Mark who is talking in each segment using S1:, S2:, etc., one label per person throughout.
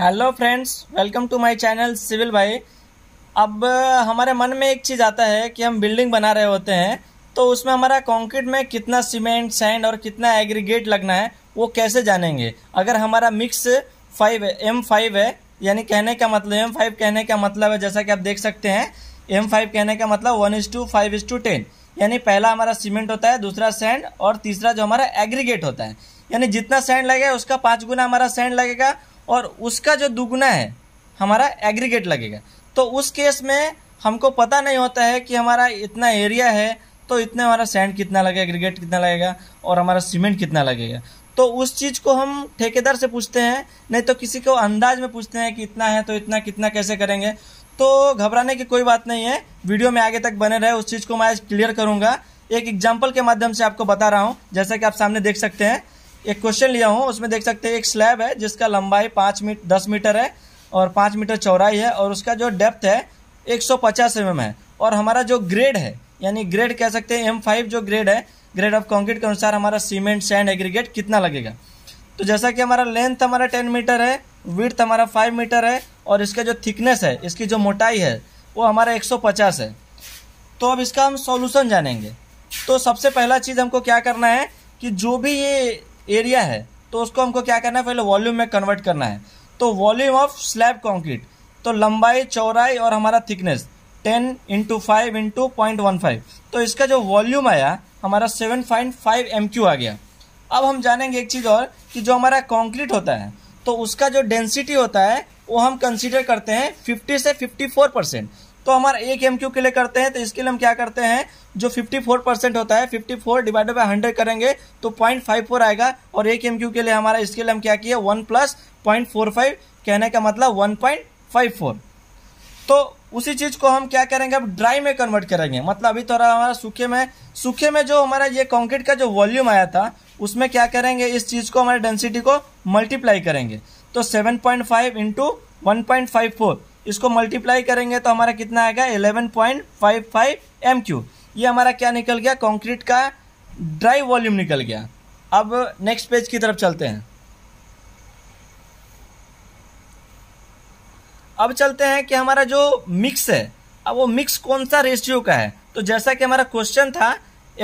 S1: hello friends welcome to my channel civil भाई अब uh, हमारे मन में एक चीज़ आता है कि हम बिल्डिंग बना रहे होते हैं तो उसमें हमारा कंक्रीट में कितना सीमेंट सैंड और कितना एग्रीगेट लगना है वो कैसे जानेंगे अगर हमारा मिक्स फाइव है एम फाइव है यानी कहने का मतलब एम फाइव कहने का मतलब है जैसा कि आप देख सकते हैं एम फाइव कहने का मतलब one is to five is to ten यानी पहला हमारा सीमेंट होता है दूसरा सैंड और तीसरा जो हमारा एग्रीगेट होता है यानी जितना सैंड लगेगा उसका पाँच गुना हमारा सैंड लगेगा और उसका जो दुगुना है हमारा एग्रीगेट लगेगा तो उस केस में हमको पता नहीं होता है कि हमारा इतना एरिया है तो इतने हमारा सैंड कितना लगेगा एग्रीगेट कितना लगेगा और हमारा सीमेंट कितना लगेगा तो उस चीज़ को हम ठेकेदार से पूछते हैं नहीं तो किसी को अंदाज में पूछते हैं कि इतना है तो इतना कितना कैसे करेंगे तो घबराने की कोई बात नहीं है वीडियो में आगे तक बने रहे उस चीज़ को मैं क्लियर करूँगा एक एग्जाम्पल के माध्यम से आपको बता रहा हूँ जैसा कि आप सामने देख सकते हैं एक क्वेश्चन लिया हूँ उसमें देख सकते हैं एक स्लैब है जिसका लंबाई पाँच मीट दस मीटर है और पाँच मीटर चौड़ाई है और उसका जो डेप्थ है एक सौ पचास एम mm है और हमारा जो ग्रेड है यानी ग्रेड कह सकते हैं एम फाइव जो ग्रेड है ग्रेड ऑफ कॉन्क्रीट के अनुसार हमारा सीमेंट सैंड एग्रीगेट कितना लगेगा तो जैसा कि हमारा लेंथ हमारा टेन मीटर है विड्थ हमारा फाइव मीटर है और इसका जो थिकनेस है इसकी जो मोटाई है वो हमारा एक सौ पचास है तो अब इसका हम सॉल्यूशन जानेंगे तो सबसे पहला चीज़ हमको क्या करना है कि जो भी ये एरिया है तो उसको हमको क्या करना है पहले वॉल्यूम में कन्वर्ट करना है तो वॉल्यूम ऑफ स्लैब कॉन्क्रीट तो लंबाई चौड़ाई और हमारा thickness ten into five into point one five तो इसका जो वॉल्यूम आया हमारा seven point five M cube आ गया अब हम जानेंगे एक चीज़ और कि जो हमारा कॉन्क्रीट होता है तो उसका जो डेंसिटी होता है वो हम कंसिडर करते हैं फिफ्टी से फोर परसेंट तो हमारा एक एम के लिए करते हैं तो इसके लिए हम क्या करते हैं जो 54 परसेंट होता है 54 फोर डिवाइडेड बाई हंड्रेड करेंगे तो पॉइंट फाइव फोर आएगा और एक एम के लिए हमारा इसके लिए हम क्या किया one plus point four five कहने का मतलब वन पॉइंट फाइव फोर तो उसी चीज को हम क्या करेंगे अब ड्राई में कन्वर्ट करेंगे मतलब अभी थोड़ा तो हमारा सूखे में सूखे में जो हमारा ये कॉन्क्रीट का जो वॉल्यूम आया था उसमें क्या करेंगे इस चीज को हमारे डेंसिटी को मल्टीप्लाई करेंगे तो seven point five into one point five four इसको मल्टीप्लाई करेंगे तो हमारा कितना आएगा eleven point five five M cube ये हमारा क्या निकल गया कंक्रीट का ड्राई वॉल्यूम निकल गया अब नेक्स्ट पेज की तरफ चलते हैं अब चलते हैं कि हमारा जो मिक्स है अब वो मिक्स कौन सा रेशियो का है तो जैसा कि हमारा क्वेश्चन था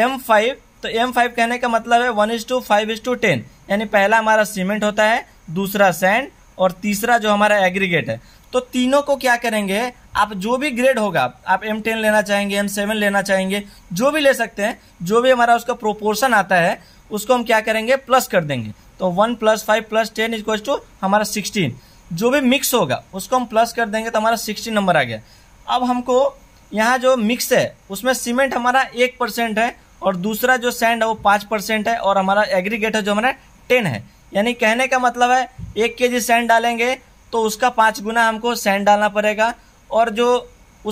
S1: एम फाइव तो एम फाइव कहने का मतलब है one is to five is to ten यानी पहला हमारा सीमेंट होता है दूसरा सैंड और तीसरा जो हमारा एग्रीगेट है तो तीनों को क्या करेंगे आप जो भी ग्रेड होगा आप एम टेन लेना चाहेंगे एम सेवन लेना चाहेंगे जो भी ले सकते हैं जो भी हमारा उसका प्रोपोर्शन आता है उसको हम क्या करेंगे प्लस कर देंगे तो one plus five plus ten is to हमारा सिक्सटीन जो भी मिक्स होगा उसको हम प्लस कर देंगे तो हमारा सिक्सटीन नंबर आ गया अब हमको यहाँ जो मिक्स है उसमें सीमेंट हमारा एक परसेंट है और दूसरा जो सैंड है वो पाँच परसेंट है और हमारा एग्रीगेट है जो हमारा टेन है यानी कहने का मतलब है एक के जी सैंड डालेंगे तो उसका पाँच गुना हमको सैंड डालना पड़ेगा और जो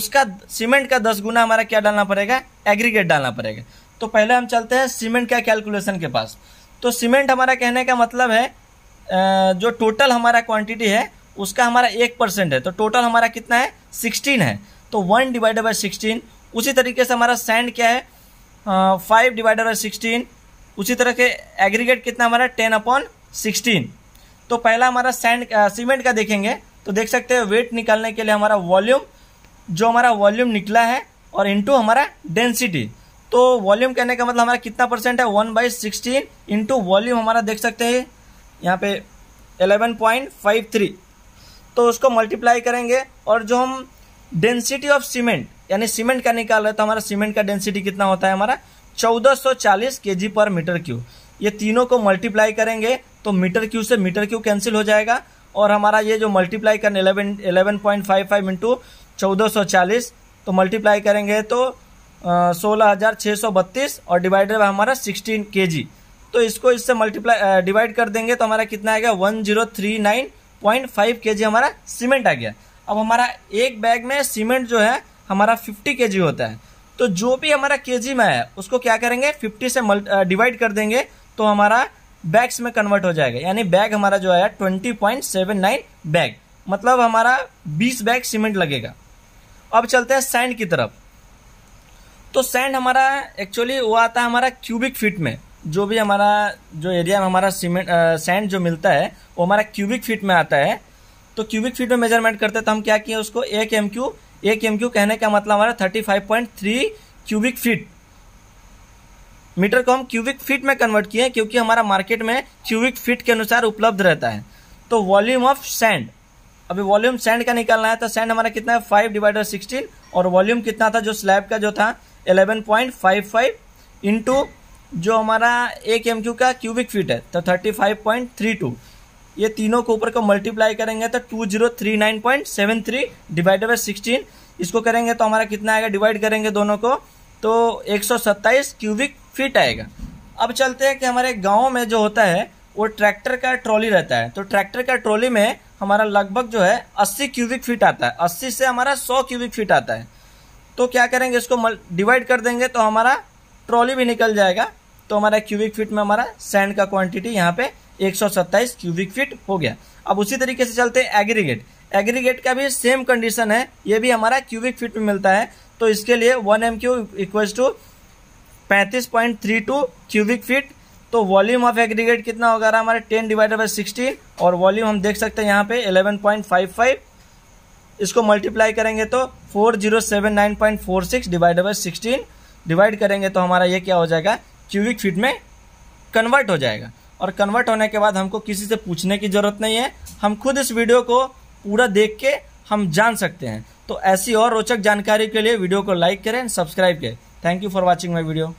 S1: उसका सीमेंट का दस गुना हमारा क्या डालना पड़ेगा एग्रीगेट डालना पड़ेगा तो पहले हम चलते हैं सीमेंट का कैलकुलेशन के पास तो सीमेंट हमारा कहने का मतलब है जो टोटल हमारा क्वांटिटी है उसका हमारा एक परसेंट है तो टोटल हमारा कितना है सिक्सटीन है तो वन डिवाइडेड बाई सिक्सटीन उसी तरीके से हमारा सैंड क्या है फाइव डिवाइडेड बाई सिक्सटीन उसी तरह के एग्रीगेट कितना हमारा टेन अपॉन सिक्सटीन तो पहला हमारा सैंड सीमेंट का देखेंगे तो देख सकते हैं वेट निकालने के लिए हमारा वॉल्यूम जो हमारा वॉल्यूम निकला है और इंटू हमारा डेंसिटी तो वॉल्यूम कहने का मतलब हमारा कितना परसेंट है one by sixteen into volume हमारा देख सकते हैं यहाँ पे एलेवन पॉइंट फाइव थ्री तो उसको मल्टीप्लाई करेंगे और जो हम डेंसिटी ऑफ सीमेंट यानी सीमेंट का निकाल रहे तो हमारा सीमेंट का डेंसिटी कितना होता है हमारा 1440 केजी पर मीटर क्यूब ये तीनों को मल्टीप्लाई करेंगे तो मीटर क्यू से मीटर क्यू कैंसिल हो जाएगा और हमारा ये जो मल्टीप्लाई करने eleven eleven point five five into चौदह सौ चालीस तो मल्टीप्लाई करेंगे तो सोलह हज़ार छः सौ बत्तीस और डिवाइडेड बाय हमारा सिक्सटीन के जी तो इसको इससे मल्टीप्लाई डिवाइड कर देंगे तो हमारा कितना आएगा one zero three nine point five K G हमारा सीमेंट आ गया अब हमारा एक बैग में सीमेंट जो है हमारा फिफ्टी के जी होता है तो जो भी हमारा के जी में है उसको क्या करेंगे फिफ्टी से डिवाइड कर देंगे तो हमारा बैग्स में कन्वर्ट हो जाएगा यानी बैग हमारा जो आया twenty point seven nine bag मतलब हमारा बीस बैग सीमेंट लगेगा अब चलते हैं सैंड की तरफ तो सैंड हमारा एक्चुअली वो आता है हमारा क्यूबिक फीट में जो भी हमारा जो एरिया में हमारा सीमेंट सैंड जो मिलता है वो हमारा क्यूबिक फीट में आता है तो क्यूबिक फीट में मेजरमेंट करते हैं तो हम क्या किए उसको एक एम क्यू एक एम क्यू कहने का मतलब हमारा thirty five point three cubic feet metre को हम क्यूबिक फीट में कन्वर्ट किए क्योंकि हमारा मार्केट में क्यूबिक फीट के अनुसार उपलब्ध रहता है तो वॉल्यूम ऑफ सैंड अभी वॉल्यूम सैंड का निकालना है तो सैंड हमारा कितना है फाइव डिवाइडर सिक्सटीन और वॉल्यूम कितना था जो स्लैब का जो था eleven point five five into जो हमारा एक एम क्यू का क्यूबिक फीट है तो thirty five point three two ये तीनों को ऊपर को मल्टीप्लाई करेंगे तो two zero three nine point seven three divided by sixteen इसको करेंगे तो हमारा कितना आएगा डिवाइड करेंगे दोनों को तो एक सौ सत्ताईस क्यूबिक फिट आएगा अब चलते हैं कि हमारे गाँव में जो होता है वो ट्रैक्टर का ट्रॉली रहता है तो ट्रैक्टर का ट्रॉली में हमारा लगभग जो है 80 क्यूबिक फीट आता है 80 से हमारा 100 क्यूबिक फीट आता है तो क्या करेंगे इसको डिवाइड कर देंगे तो हमारा ट्रॉली भी निकल जाएगा तो हमारा क्यूबिक फीट में हमारा सैंड का क्वांटिटी यहाँ पे 127 क्यूबिक फीट हो गया अब उसी तरीके से चलते हैं एग्रीगेट एग्रीगेट का भी सेम कंडीशन है ये भी हमारा क्यूबिक फिट में मिलता है तो इसके लिए one M cube equals to पैंतीस point three two cubic feet तो वॉल्यूम ऑफ एग्रीगेट कितना होगा रहा हमारे टेन डिवाइडेड बाई सिक्सटी और वॉल्यूम हम देख सकते हैं यहाँ पे एलेवन पॉइंट फाइव फाइव इसको मल्टीप्लाई करेंगे तो four zero seven nine point four six divided by sixteen divide करेंगे तो हमारा ये क्या हो जाएगा क्यूबिक फीट में कन्वर्ट हो जाएगा और कन्वर्ट होने के बाद हमको किसी से पूछने की ज़रूरत नहीं है हम खुद इस वीडियो को पूरा देख के हम जान सकते हैं तो ऐसी और रोचक जानकारी के लिए वीडियो को लाइक करें सब्सक्राइब करें thank you for watching my video